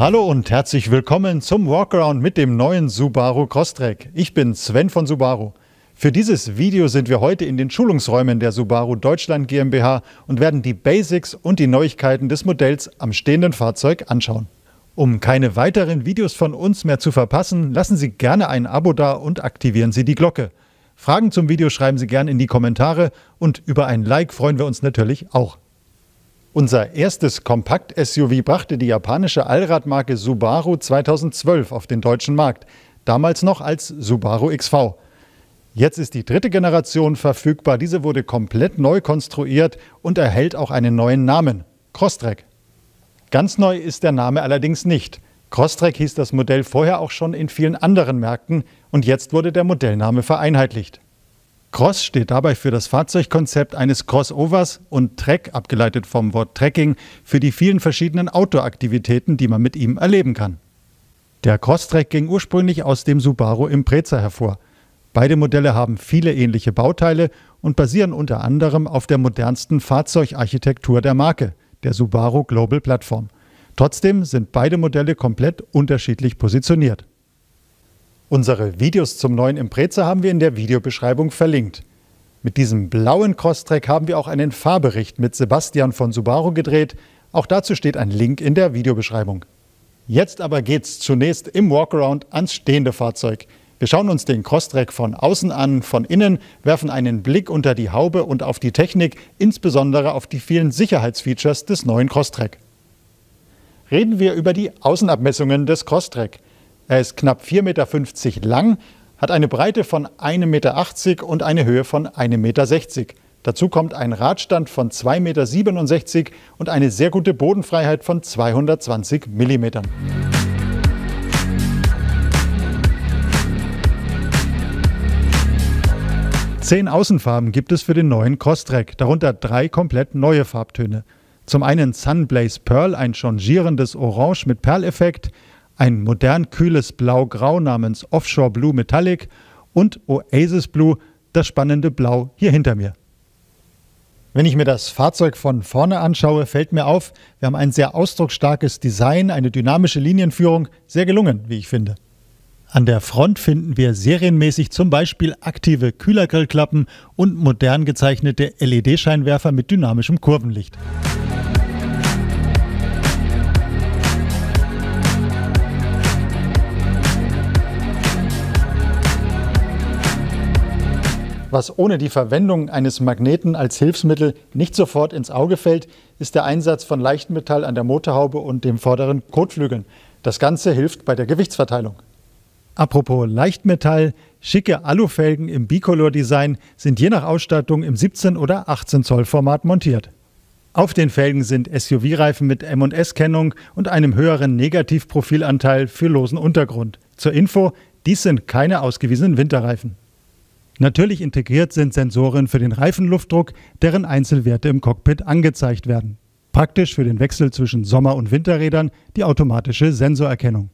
Hallo und herzlich willkommen zum Walkaround mit dem neuen Subaru Crosstrek. Ich bin Sven von Subaru. Für dieses Video sind wir heute in den Schulungsräumen der Subaru Deutschland GmbH und werden die Basics und die Neuigkeiten des Modells am stehenden Fahrzeug anschauen. Um keine weiteren Videos von uns mehr zu verpassen, lassen Sie gerne ein Abo da und aktivieren Sie die Glocke. Fragen zum Video schreiben Sie gerne in die Kommentare und über ein Like freuen wir uns natürlich auch. Unser erstes Kompakt-SUV brachte die japanische Allradmarke Subaru 2012 auf den deutschen Markt, damals noch als Subaru XV. Jetzt ist die dritte Generation verfügbar. Diese wurde komplett neu konstruiert und erhält auch einen neuen Namen, Crosstrek. Ganz neu ist der Name allerdings nicht. Crosstrek hieß das Modell vorher auch schon in vielen anderen Märkten und jetzt wurde der Modellname vereinheitlicht. Cross steht dabei für das Fahrzeugkonzept eines Crossovers und Trek, abgeleitet vom Wort Trekking, für die vielen verschiedenen Outdoor-Aktivitäten, die man mit ihm erleben kann. Der cross Crosstrek ging ursprünglich aus dem Subaru Impreza hervor. Beide Modelle haben viele ähnliche Bauteile und basieren unter anderem auf der modernsten Fahrzeugarchitektur der Marke, der Subaru Global Platform. Trotzdem sind beide Modelle komplett unterschiedlich positioniert. Unsere Videos zum neuen Impreza haben wir in der Videobeschreibung verlinkt. Mit diesem blauen Crosstrack haben wir auch einen Fahrbericht mit Sebastian von Subaru gedreht. Auch dazu steht ein Link in der Videobeschreibung. Jetzt aber geht's zunächst im Walkaround ans stehende Fahrzeug. Wir schauen uns den Crosstrack von außen an, von innen, werfen einen Blick unter die Haube und auf die Technik, insbesondere auf die vielen Sicherheitsfeatures des neuen Crosstrack. Reden wir über die Außenabmessungen des Crosstrack. Er ist knapp 4,50 Meter lang, hat eine Breite von 1,80 Meter und eine Höhe von 1,60 Meter. Dazu kommt ein Radstand von 2,67 Meter und eine sehr gute Bodenfreiheit von 220 Millimetern. Zehn Außenfarben gibt es für den neuen Crosstrek, darunter drei komplett neue Farbtöne. Zum einen Sunblaze Pearl, ein changierendes Orange mit Perleffekt, ein modern kühles Blau-Grau namens Offshore Blue Metallic und Oasis Blue, das spannende Blau hier hinter mir. Wenn ich mir das Fahrzeug von vorne anschaue, fällt mir auf, wir haben ein sehr ausdrucksstarkes Design, eine dynamische Linienführung, sehr gelungen, wie ich finde. An der Front finden wir serienmäßig zum Beispiel aktive Kühlergrillklappen und modern gezeichnete LED-Scheinwerfer mit dynamischem Kurvenlicht. Was ohne die Verwendung eines Magneten als Hilfsmittel nicht sofort ins Auge fällt, ist der Einsatz von Leichtmetall an der Motorhaube und dem vorderen Kotflügeln. Das Ganze hilft bei der Gewichtsverteilung. Apropos Leichtmetall, schicke Alufelgen im Bicolor-Design sind je nach Ausstattung im 17 oder 18 Zoll Format montiert. Auf den Felgen sind SUV-Reifen mit M&S-Kennung und einem höheren Negativprofilanteil für losen Untergrund. Zur Info, dies sind keine ausgewiesenen Winterreifen. Natürlich integriert sind Sensoren für den Reifenluftdruck, deren Einzelwerte im Cockpit angezeigt werden. Praktisch für den Wechsel zwischen Sommer- und Winterrädern die automatische Sensorerkennung.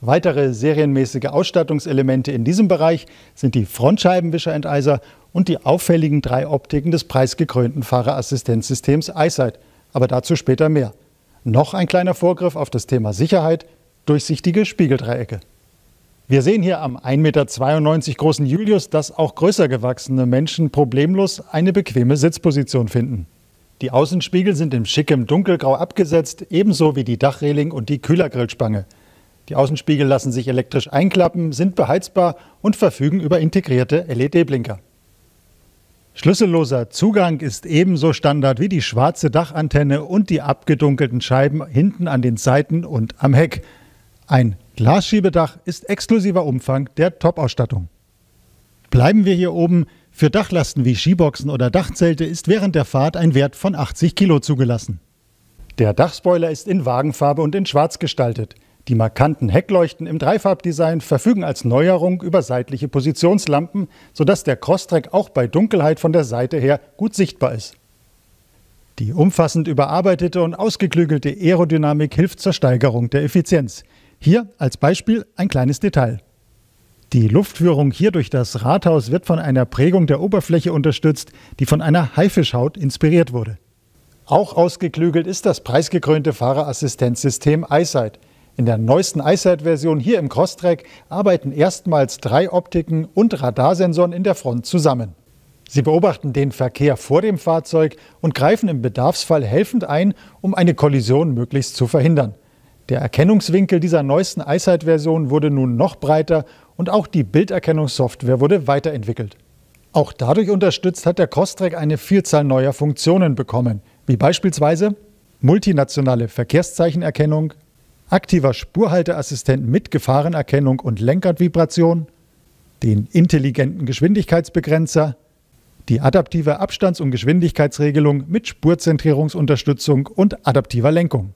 Weitere serienmäßige Ausstattungselemente in diesem Bereich sind die Frontscheibenwischerenteiser und die auffälligen drei Optiken des preisgekrönten Fahrerassistenzsystems EyeSight. Aber dazu später mehr. Noch ein kleiner Vorgriff auf das Thema Sicherheit, durchsichtige Spiegeldreiecke. Wir sehen hier am 1,92 Meter großen Julius, dass auch größer gewachsene Menschen problemlos eine bequeme Sitzposition finden. Die Außenspiegel sind in schickem Dunkelgrau abgesetzt, ebenso wie die Dachreling und die Kühlergrillspange. Die Außenspiegel lassen sich elektrisch einklappen, sind beheizbar und verfügen über integrierte LED-Blinker. Schlüsselloser Zugang ist ebenso Standard wie die schwarze Dachantenne und die abgedunkelten Scheiben hinten an den Seiten und am Heck. Ein Glasschiebedach ist exklusiver Umfang der Top-Ausstattung. Bleiben wir hier oben. Für Dachlasten wie Skiboxen oder Dachzelte ist während der Fahrt ein Wert von 80 Kilo zugelassen. Der Dachspoiler ist in Wagenfarbe und in Schwarz gestaltet. Die markanten Heckleuchten im Dreifarbdesign verfügen als Neuerung über seitliche Positionslampen, sodass der Crosstrack auch bei Dunkelheit von der Seite her gut sichtbar ist. Die umfassend überarbeitete und ausgeklügelte Aerodynamik hilft zur Steigerung der Effizienz. Hier als Beispiel ein kleines Detail. Die Luftführung hier durch das Rathaus wird von einer Prägung der Oberfläche unterstützt, die von einer Haifischhaut inspiriert wurde. Auch ausgeklügelt ist das preisgekrönte Fahrerassistenzsystem EyeSight. In der neuesten EyeSight-Version hier im Crosstrek arbeiten erstmals drei Optiken und Radarsensoren in der Front zusammen. Sie beobachten den Verkehr vor dem Fahrzeug und greifen im Bedarfsfall helfend ein, um eine Kollision möglichst zu verhindern. Der Erkennungswinkel dieser neuesten iSight-Version wurde nun noch breiter und auch die Bilderkennungssoftware wurde weiterentwickelt. Auch dadurch unterstützt hat der Crosstrack eine Vielzahl neuer Funktionen bekommen, wie beispielsweise multinationale Verkehrszeichenerkennung, aktiver Spurhalteassistent mit Gefahrenerkennung und Lenkradvibration, den intelligenten Geschwindigkeitsbegrenzer, die adaptive Abstands- und Geschwindigkeitsregelung mit Spurzentrierungsunterstützung und adaptiver Lenkung.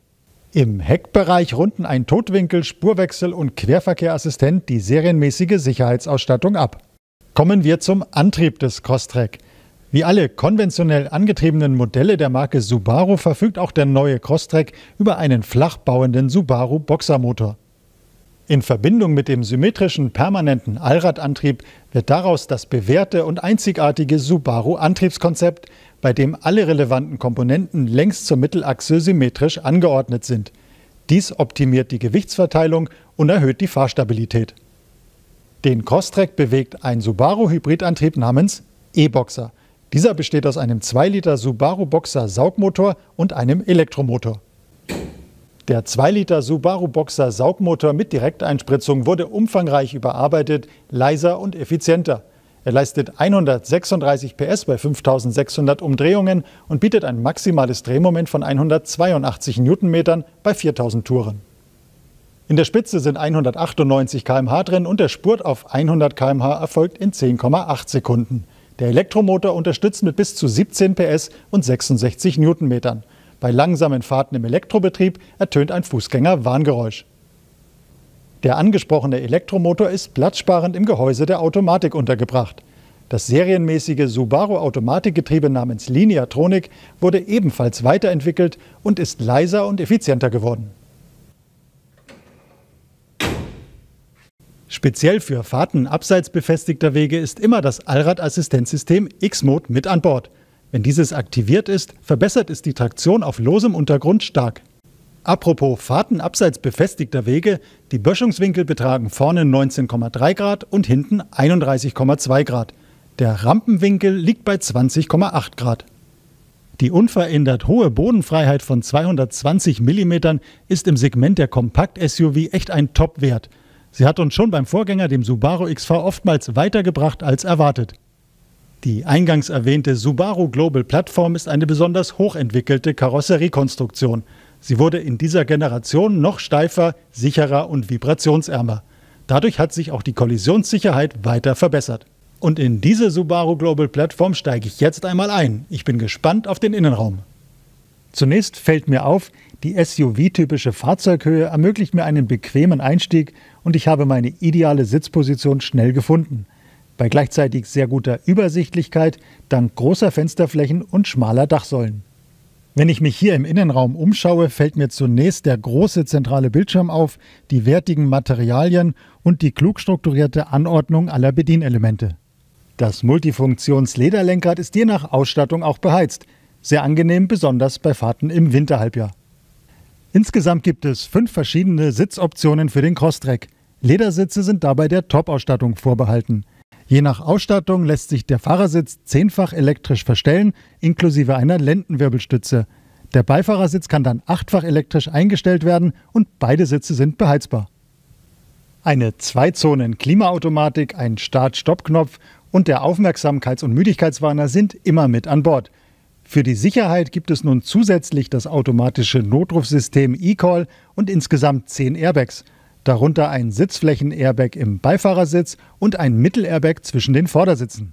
Im Heckbereich runden ein Totwinkel, Spurwechsel und Querverkehrassistent die serienmäßige Sicherheitsausstattung ab. Kommen wir zum Antrieb des Crosstrack. Wie alle konventionell angetriebenen Modelle der Marke Subaru verfügt auch der neue Crosstrack über einen flachbauenden Subaru Boxermotor. In Verbindung mit dem symmetrischen permanenten Allradantrieb wird daraus das bewährte und einzigartige Subaru-Antriebskonzept, bei dem alle relevanten Komponenten längs zur Mittelachse symmetrisch angeordnet sind. Dies optimiert die Gewichtsverteilung und erhöht die Fahrstabilität. Den Crosstrek bewegt ein Subaru-Hybridantrieb namens E-Boxer. Dieser besteht aus einem 2-Liter Subaru Boxer Saugmotor und einem Elektromotor. Der 2-Liter Subaru Boxer Saugmotor mit Direkteinspritzung wurde umfangreich überarbeitet, leiser und effizienter. Er leistet 136 PS bei 5600 Umdrehungen und bietet ein maximales Drehmoment von 182 Newtonmetern bei 4000 Touren. In der Spitze sind 198 km/h drin und der Spurt auf 100 km/h erfolgt in 10,8 Sekunden. Der Elektromotor unterstützt mit bis zu 17 PS und 66 Newtonmetern. Bei langsamen Fahrten im Elektrobetrieb ertönt ein Fußgänger Warngeräusch. Der angesprochene Elektromotor ist platzsparend im Gehäuse der Automatik untergebracht. Das serienmäßige Subaru Automatikgetriebe namens Lineatronic wurde ebenfalls weiterentwickelt und ist leiser und effizienter geworden. Speziell für Fahrten abseits befestigter Wege ist immer das Allradassistenzsystem X-Mode mit an Bord. Wenn dieses aktiviert ist, verbessert es die Traktion auf losem Untergrund stark. Apropos Fahrten abseits befestigter Wege, die Böschungswinkel betragen vorne 19,3 Grad und hinten 31,2 Grad. Der Rampenwinkel liegt bei 20,8 Grad. Die unverändert hohe Bodenfreiheit von 220 mm ist im Segment der Kompakt-SUV echt ein Top-Wert. Sie hat uns schon beim Vorgänger, dem Subaru XV, oftmals weitergebracht als erwartet. Die eingangs erwähnte Subaru Global Plattform ist eine besonders hochentwickelte Karosseriekonstruktion. Sie wurde in dieser Generation noch steifer, sicherer und vibrationsärmer. Dadurch hat sich auch die Kollisionssicherheit weiter verbessert. Und in diese Subaru Global Plattform steige ich jetzt einmal ein. Ich bin gespannt auf den Innenraum. Zunächst fällt mir auf, die SUV-typische Fahrzeughöhe ermöglicht mir einen bequemen Einstieg und ich habe meine ideale Sitzposition schnell gefunden – bei gleichzeitig sehr guter Übersichtlichkeit dank großer Fensterflächen und schmaler Dachsäulen. Wenn ich mich hier im Innenraum umschaue, fällt mir zunächst der große zentrale Bildschirm auf, die wertigen Materialien und die klug strukturierte Anordnung aller Bedienelemente. Das Multifunktions-Lederlenkrad ist je nach Ausstattung auch beheizt. Sehr angenehm, besonders bei Fahrten im Winterhalbjahr. Insgesamt gibt es fünf verschiedene Sitzoptionen für den Crosstrek. Ledersitze sind dabei der Top-Ausstattung vorbehalten. Je nach Ausstattung lässt sich der Fahrersitz zehnfach elektrisch verstellen, inklusive einer Lendenwirbelstütze. Der Beifahrersitz kann dann achtfach elektrisch eingestellt werden und beide Sitze sind beheizbar. Eine Zweizonen-Klimaautomatik, ein Start-Stopp-Knopf und der Aufmerksamkeits- und Müdigkeitswarner sind immer mit an Bord. Für die Sicherheit gibt es nun zusätzlich das automatische Notrufsystem eCall und insgesamt zehn Airbags darunter ein Sitzflächen-Airbag im Beifahrersitz und ein Mittel-Airbag zwischen den Vordersitzen.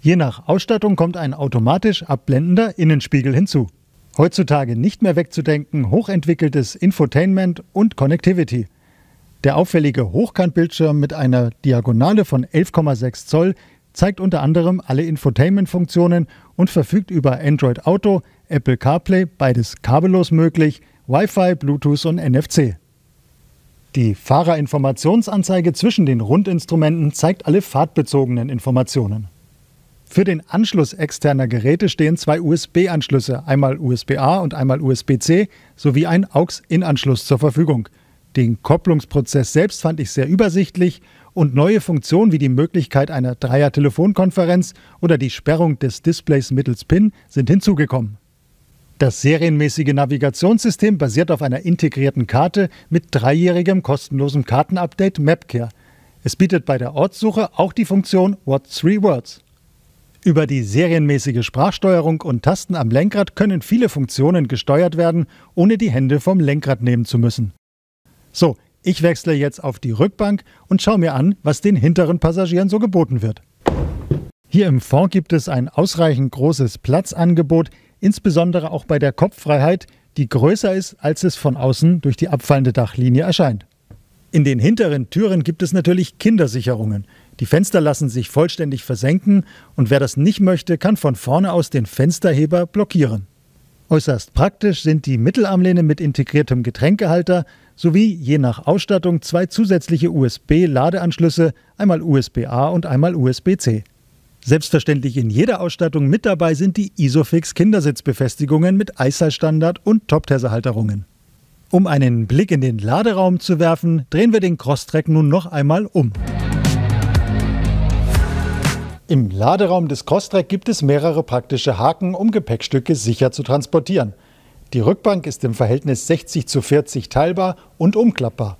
Je nach Ausstattung kommt ein automatisch abblendender Innenspiegel hinzu. Heutzutage nicht mehr wegzudenken, hochentwickeltes Infotainment und Connectivity. Der auffällige Hochkantbildschirm mit einer Diagonale von 11,6 Zoll zeigt unter anderem alle Infotainment-Funktionen und verfügt über Android Auto, Apple CarPlay, beides kabellos möglich, Wi-Fi, Bluetooth und NFC. Die Fahrerinformationsanzeige zwischen den Rundinstrumenten zeigt alle fahrtbezogenen Informationen. Für den Anschluss externer Geräte stehen zwei USB-Anschlüsse, einmal USB-A und einmal USB-C, sowie ein AUX-In-Anschluss zur Verfügung. Den Kopplungsprozess selbst fand ich sehr übersichtlich und neue Funktionen wie die Möglichkeit einer Dreier-Telefonkonferenz oder die Sperrung des Displays mittels PIN sind hinzugekommen. Das serienmäßige Navigationssystem basiert auf einer integrierten Karte mit dreijährigem kostenlosem Kartenupdate MapCare. Es bietet bei der Ortssuche auch die Funktion What Three Words. Über die serienmäßige Sprachsteuerung und Tasten am Lenkrad können viele Funktionen gesteuert werden, ohne die Hände vom Lenkrad nehmen zu müssen. So, ich wechsle jetzt auf die Rückbank und schaue mir an, was den hinteren Passagieren so geboten wird. Hier im Fond gibt es ein ausreichend großes Platzangebot, insbesondere auch bei der Kopffreiheit, die größer ist, als es von außen durch die abfallende Dachlinie erscheint. In den hinteren Türen gibt es natürlich Kindersicherungen. Die Fenster lassen sich vollständig versenken und wer das nicht möchte, kann von vorne aus den Fensterheber blockieren. Äußerst praktisch sind die Mittelarmlehne mit integriertem Getränkehalter sowie je nach Ausstattung zwei zusätzliche USB-Ladeanschlüsse, einmal USB-A und einmal USB-C. Selbstverständlich in jeder Ausstattung mit dabei sind die Isofix Kindersitzbefestigungen mit Eisseilstandard und top Toptersehalterungen. Um einen Blick in den Laderaum zu werfen, drehen wir den Crosstrack nun noch einmal um. Im Laderaum des Crosstrack gibt es mehrere praktische Haken, um Gepäckstücke sicher zu transportieren. Die Rückbank ist im Verhältnis 60 zu 40 teilbar und umklappbar.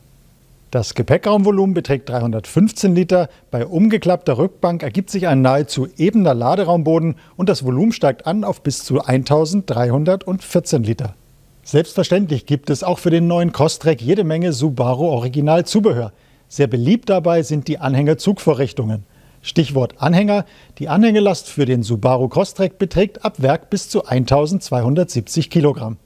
Das Gepäckraumvolumen beträgt 315 Liter. Bei umgeklappter Rückbank ergibt sich ein nahezu ebener Laderaumboden und das Volumen steigt an auf bis zu 1314 Liter. Selbstverständlich gibt es auch für den neuen Crosstrek jede Menge Subaru Original Zubehör. Sehr beliebt dabei sind die Anhängerzugvorrichtungen. Stichwort Anhänger. Die Anhängelast für den Subaru Crosstrek beträgt ab Werk bis zu 1270 Kilogramm.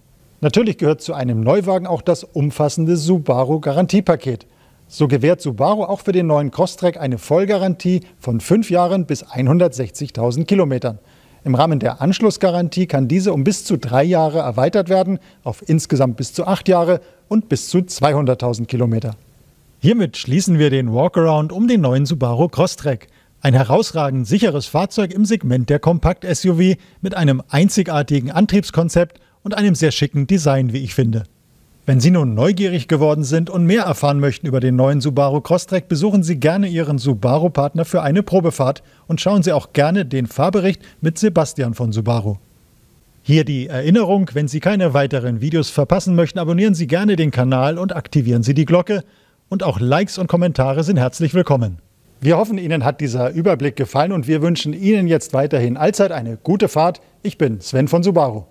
Natürlich gehört zu einem Neuwagen auch das umfassende Subaru Garantiepaket. So gewährt Subaru auch für den neuen Crosstrek eine Vollgarantie von fünf Jahren bis 160.000 Kilometern. Im Rahmen der Anschlussgarantie kann diese um bis zu drei Jahre erweitert werden, auf insgesamt bis zu acht Jahre und bis zu 200.000 Kilometer. Hiermit schließen wir den Walkaround um den neuen Subaru Crosstrek. Ein herausragend sicheres Fahrzeug im Segment der Kompakt-SUV mit einem einzigartigen Antriebskonzept und einem sehr schicken Design, wie ich finde. Wenn Sie nun neugierig geworden sind und mehr erfahren möchten über den neuen Subaru Crosstrek, besuchen Sie gerne Ihren Subaru-Partner für eine Probefahrt und schauen Sie auch gerne den Fahrbericht mit Sebastian von Subaru. Hier die Erinnerung, wenn Sie keine weiteren Videos verpassen möchten, abonnieren Sie gerne den Kanal und aktivieren Sie die Glocke. Und auch Likes und Kommentare sind herzlich willkommen. Wir hoffen, Ihnen hat dieser Überblick gefallen und wir wünschen Ihnen jetzt weiterhin allzeit eine gute Fahrt. Ich bin Sven von Subaru.